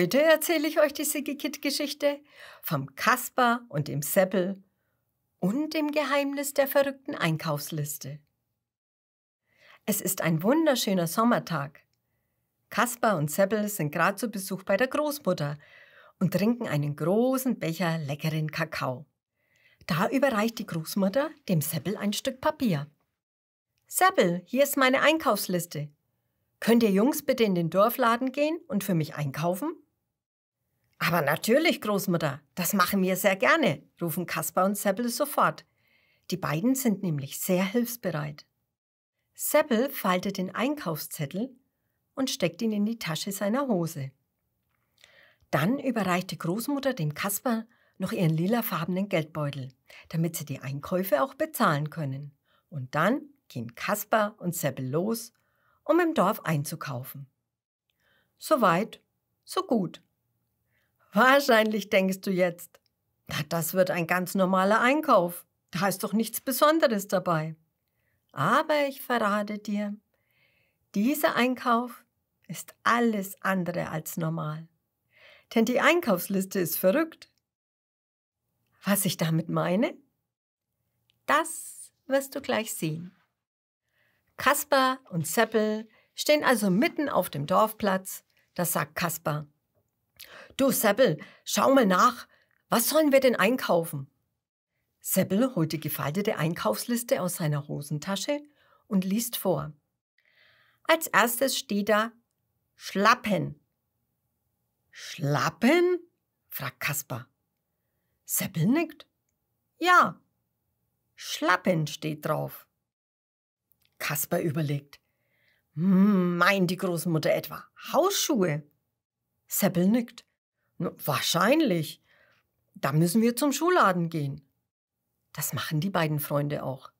Heute erzähle ich euch die Sigikit-Geschichte vom Kasper und dem Seppel und dem Geheimnis der verrückten Einkaufsliste. Es ist ein wunderschöner Sommertag. Kasper und Seppel sind gerade zu Besuch bei der Großmutter und trinken einen großen Becher leckeren Kakao. Da überreicht die Großmutter dem Seppel ein Stück Papier. Seppel, hier ist meine Einkaufsliste. Könnt ihr Jungs bitte in den Dorfladen gehen und für mich einkaufen? Aber natürlich, Großmutter, das machen wir sehr gerne, rufen Kaspar und Seppel sofort. Die beiden sind nämlich sehr hilfsbereit. Seppel faltet den Einkaufszettel und steckt ihn in die Tasche seiner Hose. Dann überreicht die Großmutter dem Kaspar noch ihren lilafarbenen Geldbeutel, damit sie die Einkäufe auch bezahlen können. Und dann gehen Kaspar und Seppel los, um im Dorf einzukaufen. Soweit, so gut. Wahrscheinlich denkst du jetzt, na, das wird ein ganz normaler Einkauf. Da ist doch nichts Besonderes dabei. Aber ich verrate dir, dieser Einkauf ist alles andere als normal. Denn die Einkaufsliste ist verrückt. Was ich damit meine? Das wirst du gleich sehen. Kasper und Seppel stehen also mitten auf dem Dorfplatz. Das sagt Kasper. Du Seppel, schau mal nach. Was sollen wir denn einkaufen? Seppel holt die gefaltete Einkaufsliste aus seiner Hosentasche und liest vor. Als erstes steht da Schlappen. Schlappen? fragt Kaspar. Seppel nickt. Ja, Schlappen steht drauf. Kaspar überlegt. Hm, Meint die Großmutter etwa Hausschuhe? Seppel nickt. Wahrscheinlich. Da müssen wir zum Schuhladen gehen. Das machen die beiden Freunde auch.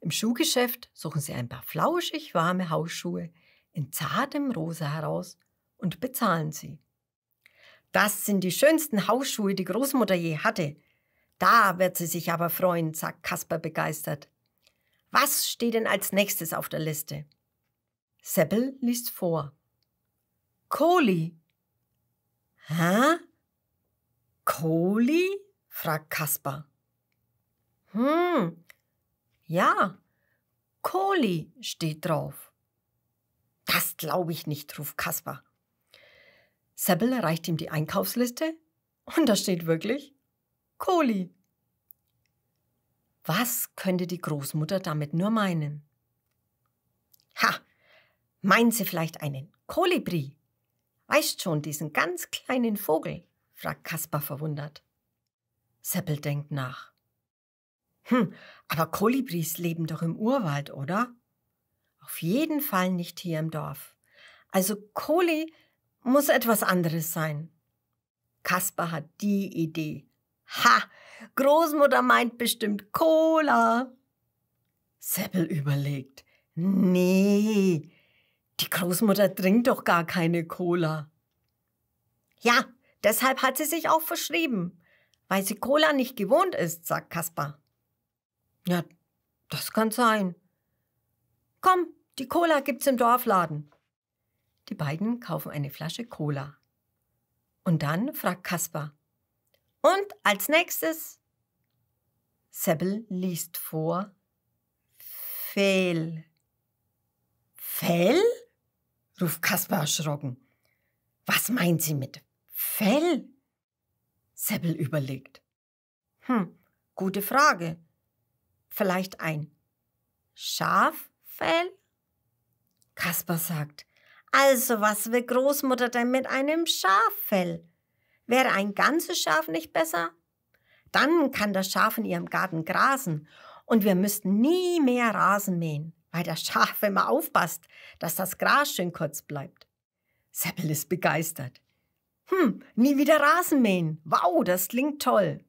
Im Schuhgeschäft suchen sie ein paar flauschig warme Hausschuhe in zartem Rosa heraus und bezahlen sie. Das sind die schönsten Hausschuhe, die Großmutter je hatte. Da wird sie sich aber freuen, sagt Kasper begeistert. Was steht denn als nächstes auf der Liste? Seppel liest vor. Kohli, Hä? Kohli? fragt Kaspar. Hm, ja, Kohli steht drauf. Das glaube ich nicht, ruft Kaspar. Sebel reicht ihm die Einkaufsliste und da steht wirklich Kohli. Was könnte die Großmutter damit nur meinen? Ha, meint sie vielleicht einen Kolibri? Weißt schon, diesen ganz kleinen Vogel? fragt Kaspar verwundert. Seppel denkt nach. Hm, aber Kolibris leben doch im Urwald, oder? Auf jeden Fall nicht hier im Dorf. Also Koli muss etwas anderes sein. Kaspar hat die Idee. Ha! Großmutter meint bestimmt Cola. Seppel überlegt. Nee, die Großmutter trinkt doch gar keine Cola. Ja, deshalb hat sie sich auch verschrieben, weil sie Cola nicht gewohnt ist, sagt Kaspar. Ja, das kann sein. Komm, die Cola gibt's im Dorfladen. Die beiden kaufen eine Flasche Cola. Und dann fragt Kaspar. Und als nächstes? Sebbel liest vor. Fehl. Fehl? ruft Kaspar erschrocken. Was meint sie mit Fell? Seppel überlegt. Hm, gute Frage. Vielleicht ein Schaffell? Kaspar sagt, also was will Großmutter denn mit einem Schaffell? Wäre ein ganzes Schaf nicht besser? Dann kann das Schaf in ihrem Garten grasen und wir müssten nie mehr Rasen mähen weil das Schaf immer aufpasst, dass das Gras schön kurz bleibt. Seppel ist begeistert. Hm, nie wieder Rasen mähen. Wow, das klingt toll.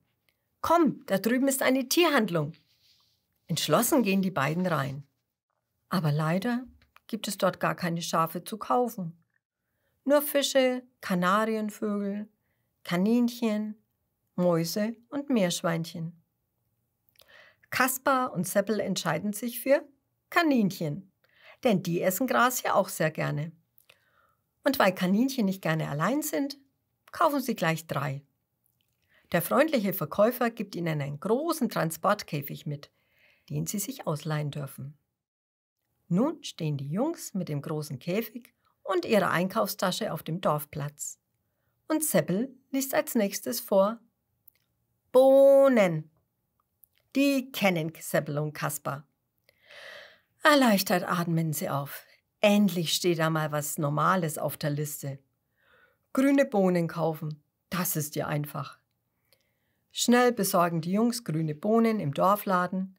Komm, da drüben ist eine Tierhandlung. Entschlossen gehen die beiden rein. Aber leider gibt es dort gar keine Schafe zu kaufen. Nur Fische, Kanarienvögel, Kaninchen, Mäuse und Meerschweinchen. Kaspar und Seppel entscheiden sich für Kaninchen. Denn die essen Gras ja auch sehr gerne. Und weil Kaninchen nicht gerne allein sind, kaufen sie gleich drei. Der freundliche Verkäufer gibt ihnen einen großen Transportkäfig mit, den sie sich ausleihen dürfen. Nun stehen die Jungs mit dem großen Käfig und ihrer Einkaufstasche auf dem Dorfplatz. Und Seppel liest als nächstes vor Bohnen. Die kennen Seppel und Kasper. Erleichtert atmen sie auf. Endlich steht da mal was Normales auf der Liste. Grüne Bohnen kaufen, das ist ja einfach. Schnell besorgen die Jungs grüne Bohnen im Dorfladen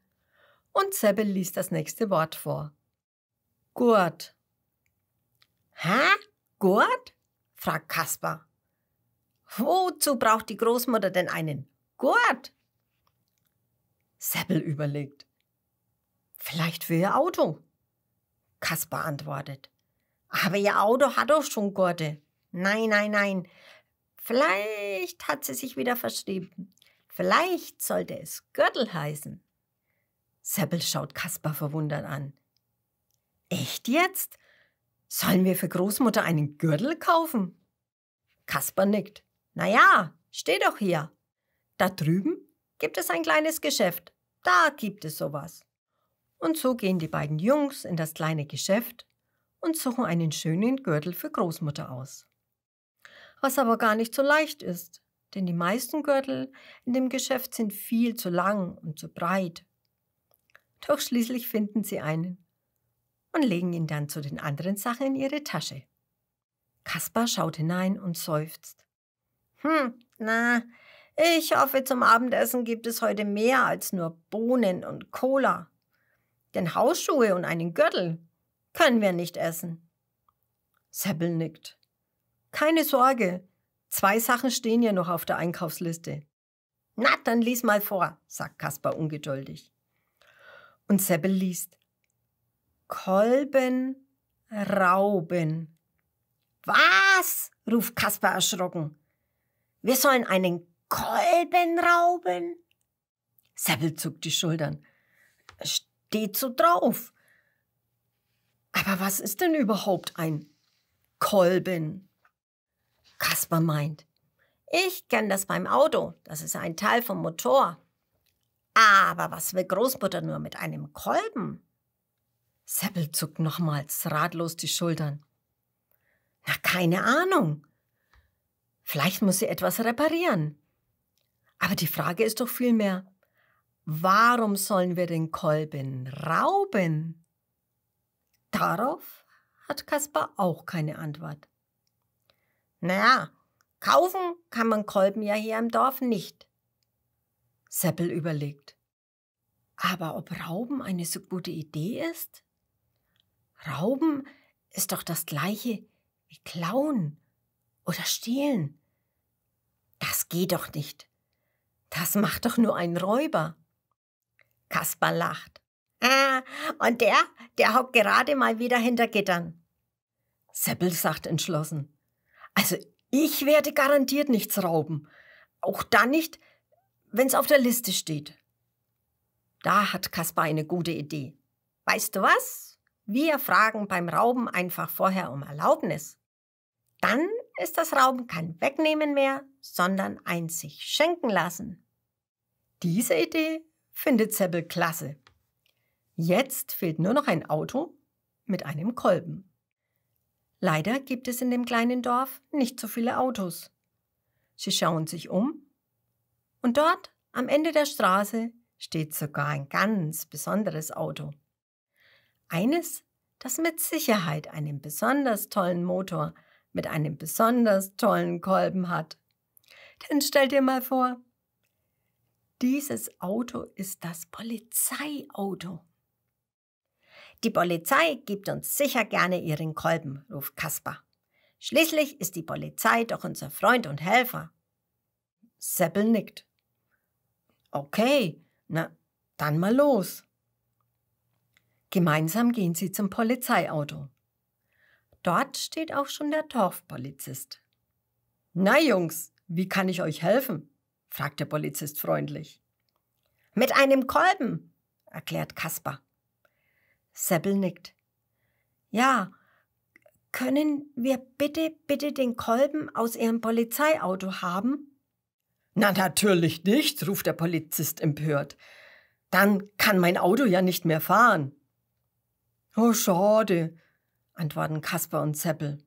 und Seppel liest das nächste Wort vor. Gurt. Hä? Gurt? fragt Kaspar. Wozu braucht die Großmutter denn einen Gurt? Seppel überlegt. Vielleicht für ihr Auto. Kaspar antwortet. Aber ihr Auto hat doch schon Gurte. Nein, nein, nein. Vielleicht hat sie sich wieder verschrieben. Vielleicht sollte es Gürtel heißen. Seppel schaut Kaspar verwundert an. Echt jetzt? Sollen wir für Großmutter einen Gürtel kaufen? Kaspar nickt. Na ja, steh doch hier. Da drüben gibt es ein kleines Geschäft. Da gibt es sowas. Und so gehen die beiden Jungs in das kleine Geschäft und suchen einen schönen Gürtel für Großmutter aus. Was aber gar nicht so leicht ist, denn die meisten Gürtel in dem Geschäft sind viel zu lang und zu breit. Doch schließlich finden sie einen und legen ihn dann zu den anderen Sachen in ihre Tasche. Kaspar schaut hinein und seufzt. Hm, na, ich hoffe, zum Abendessen gibt es heute mehr als nur Bohnen und Cola denn Hausschuhe und einen Gürtel können wir nicht essen. Seppel nickt. Keine Sorge, zwei Sachen stehen ja noch auf der Einkaufsliste. Na, dann lies mal vor, sagt Kaspar ungeduldig. Und Seppel liest. Kolben, Rauben. Was? ruft Kaspar erschrocken. Wir sollen einen Kolben rauben? Seppel zuckt die Schultern steht so drauf. Aber was ist denn überhaupt ein Kolben? Kasper meint, ich kenne das beim Auto, das ist ein Teil vom Motor. Aber was will Großmutter nur mit einem Kolben? Seppel zuckt nochmals ratlos die Schultern. Na, keine Ahnung. Vielleicht muss sie etwas reparieren. Aber die Frage ist doch vielmehr, Warum sollen wir den Kolben rauben? Darauf hat Kaspar auch keine Antwort. Naja, kaufen kann man Kolben ja hier im Dorf nicht. Seppel überlegt. Aber ob Rauben eine so gute Idee ist? Rauben ist doch das gleiche wie klauen oder stehlen. Das geht doch nicht. Das macht doch nur ein Räuber. Kasperl lacht. Ah, und der, der hockt gerade mal wieder hinter Gittern. Seppel sagt entschlossen. Also ich werde garantiert nichts rauben. Auch dann nicht, wenn's auf der Liste steht. Da hat Kaspar eine gute Idee. Weißt du was? Wir fragen beim Rauben einfach vorher um Erlaubnis. Dann ist das Rauben kein Wegnehmen mehr, sondern ein sich schenken lassen. Diese Idee findet Sebbel klasse. Jetzt fehlt nur noch ein Auto mit einem Kolben. Leider gibt es in dem kleinen Dorf nicht so viele Autos. Sie schauen sich um und dort am Ende der Straße steht sogar ein ganz besonderes Auto. Eines, das mit Sicherheit einen besonders tollen Motor mit einem besonders tollen Kolben hat. Denn stell dir mal vor, dieses Auto ist das Polizeiauto. Die Polizei gibt uns sicher gerne ihren Kolben, ruft Kaspar. Schließlich ist die Polizei doch unser Freund und Helfer. Seppel nickt. Okay, na, dann mal los. Gemeinsam gehen sie zum Polizeiauto. Dort steht auch schon der Dorfpolizist. Na Jungs, wie kann ich euch helfen? fragt der Polizist freundlich. Mit einem Kolben, erklärt Kaspar. Seppel nickt. Ja, können wir bitte, bitte den Kolben aus Ihrem Polizeiauto haben? Na natürlich nicht, ruft der Polizist empört. Dann kann mein Auto ja nicht mehr fahren. Oh, schade, antworten Kasper und Seppel.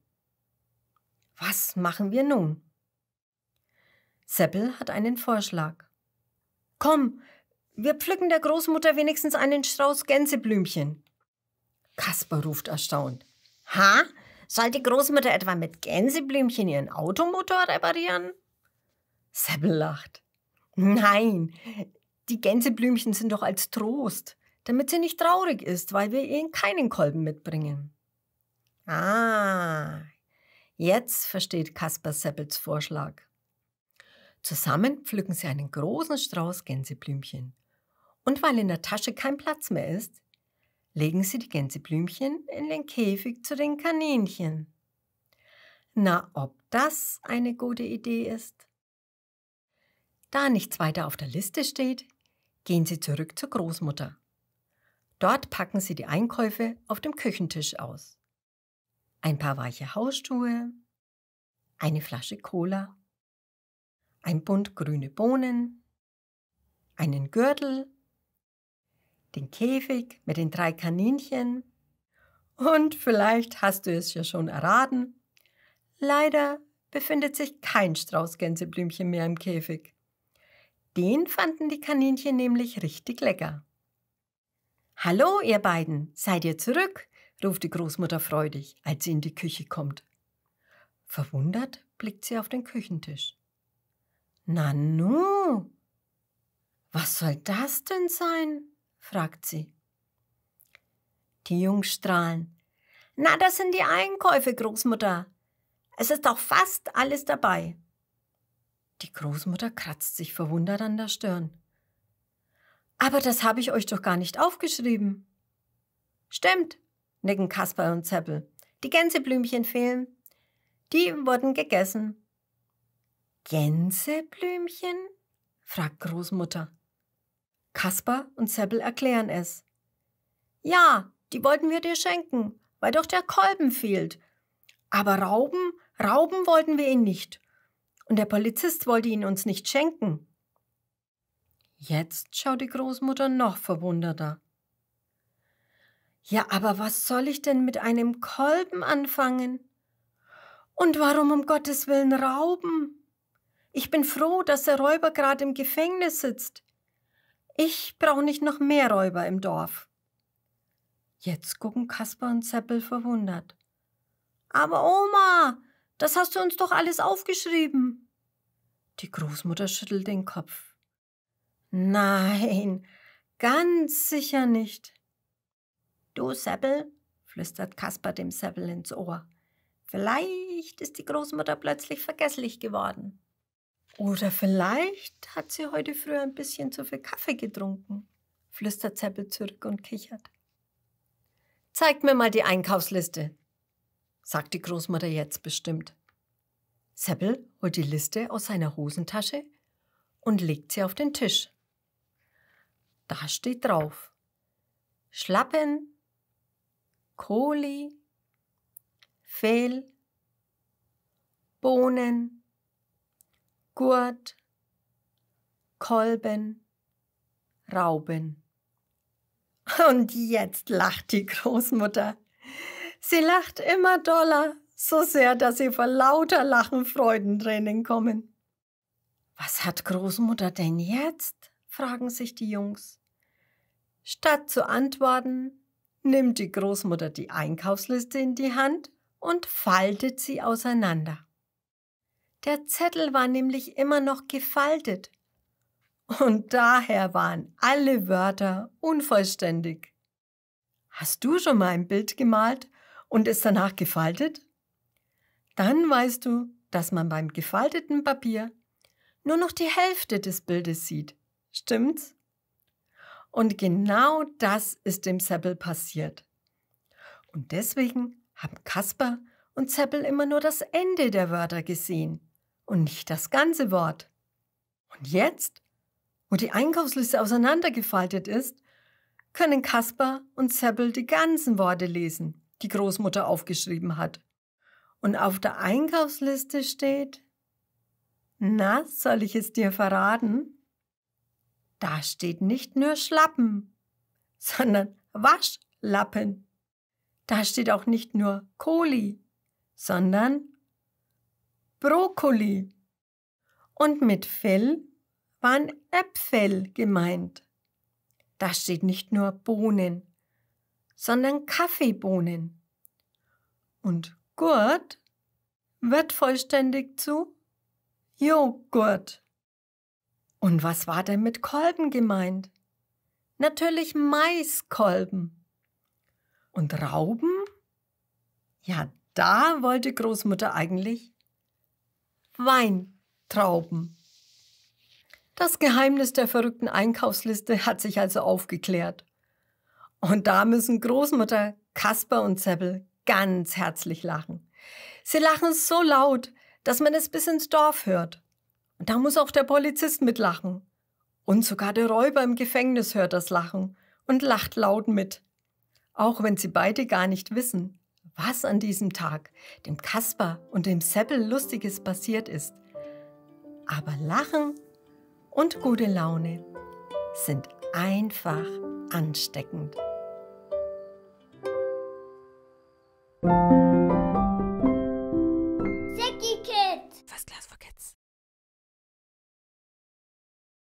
Was machen wir nun? Seppel hat einen Vorschlag. Komm, wir pflücken der Großmutter wenigstens einen Strauß Gänseblümchen. Kasper ruft erstaunt. Ha? Soll die Großmutter etwa mit Gänseblümchen ihren Automotor reparieren? Seppel lacht. Nein, die Gänseblümchen sind doch als Trost, damit sie nicht traurig ist, weil wir ihnen keinen Kolben mitbringen. Ah, jetzt versteht Kasper Seppels Vorschlag. Zusammen pflücken sie einen großen Strauß Gänseblümchen. Und weil in der Tasche kein Platz mehr ist, legen sie die Gänseblümchen in den Käfig zu den Kaninchen. Na, ob das eine gute Idee ist? Da nichts weiter auf der Liste steht, gehen sie zurück zur Großmutter. Dort packen sie die Einkäufe auf dem Küchentisch aus. Ein paar weiche Hausschuhe, eine Flasche Cola ein Bund grüne Bohnen, einen Gürtel, den Käfig mit den drei Kaninchen und vielleicht hast du es ja schon erraten, leider befindet sich kein Straußgänseblümchen mehr im Käfig. Den fanden die Kaninchen nämlich richtig lecker. Hallo, ihr beiden, seid ihr zurück? ruft die Großmutter freudig, als sie in die Küche kommt. Verwundert blickt sie auf den Küchentisch. Nanu, was soll das denn sein? fragt sie. Die Jungs strahlen. Na, das sind die Einkäufe, Großmutter. Es ist auch fast alles dabei. Die Großmutter kratzt sich verwundert an der Stirn. Aber das habe ich euch doch gar nicht aufgeschrieben. Stimmt, nicken Kasper und Zeppel. Die Gänseblümchen fehlen. Die wurden gegessen. Gänseblümchen? fragt Großmutter. Kasper und Seppel erklären es. Ja, die wollten wir dir schenken, weil doch der Kolben fehlt. Aber Rauben, Rauben wollten wir ihn nicht. Und der Polizist wollte ihn uns nicht schenken. Jetzt schaut die Großmutter noch verwunderter. Ja, aber was soll ich denn mit einem Kolben anfangen? Und warum um Gottes willen Rauben? Ich bin froh, dass der Räuber gerade im Gefängnis sitzt. Ich brauche nicht noch mehr Räuber im Dorf. Jetzt gucken Kasper und Seppel verwundert. Aber Oma, das hast du uns doch alles aufgeschrieben. Die Großmutter schüttelt den Kopf. Nein, ganz sicher nicht. Du, Seppel, flüstert Kasper dem Seppel ins Ohr. Vielleicht ist die Großmutter plötzlich vergesslich geworden. Oder vielleicht hat sie heute früh ein bisschen zu viel Kaffee getrunken, flüstert Zeppel zurück und kichert. Zeig mir mal die Einkaufsliste, sagt die Großmutter jetzt bestimmt. Zeppel holt die Liste aus seiner Hosentasche und legt sie auf den Tisch. Da steht drauf: Schlappen, Kohli, Fehl, Bohnen, Gurt, Kolben, Rauben. Und jetzt lacht die Großmutter. Sie lacht immer doller, so sehr, dass sie vor lauter Lachen Freudentränen kommen. Was hat Großmutter denn jetzt? fragen sich die Jungs. Statt zu antworten, nimmt die Großmutter die Einkaufsliste in die Hand und faltet sie auseinander. Der Zettel war nämlich immer noch gefaltet. Und daher waren alle Wörter unvollständig. Hast du schon mal ein Bild gemalt und es danach gefaltet? Dann weißt du, dass man beim gefalteten Papier nur noch die Hälfte des Bildes sieht. Stimmt's? Und genau das ist dem Zeppel passiert. Und deswegen haben Kasper und Zeppel immer nur das Ende der Wörter gesehen und nicht das ganze Wort. Und jetzt, wo die Einkaufsliste auseinandergefaltet ist, können Kaspar und Seppel die ganzen Worte lesen, die Großmutter aufgeschrieben hat. Und auf der Einkaufsliste steht, na, soll ich es dir verraten? Da steht nicht nur Schlappen, sondern Waschlappen. Da steht auch nicht nur Kohli, sondern Brokkoli und mit Fell waren Äpfel gemeint. Da steht nicht nur Bohnen, sondern Kaffeebohnen. Und Gurt wird vollständig zu Joghurt. Und was war denn mit Kolben gemeint? Natürlich Maiskolben. Und Rauben? Ja, da wollte Großmutter eigentlich Weintrauben. Das Geheimnis der verrückten Einkaufsliste hat sich also aufgeklärt. Und da müssen Großmutter, Kasper und Zeppel ganz herzlich lachen. Sie lachen so laut, dass man es bis ins Dorf hört. Und da muss auch der Polizist mitlachen. Und sogar der Räuber im Gefängnis hört das Lachen und lacht laut mit. Auch wenn sie beide gar nicht wissen, was an diesem Tag dem Kasper und dem Seppel Lustiges passiert ist. Aber Lachen und gute Laune sind einfach ansteckend.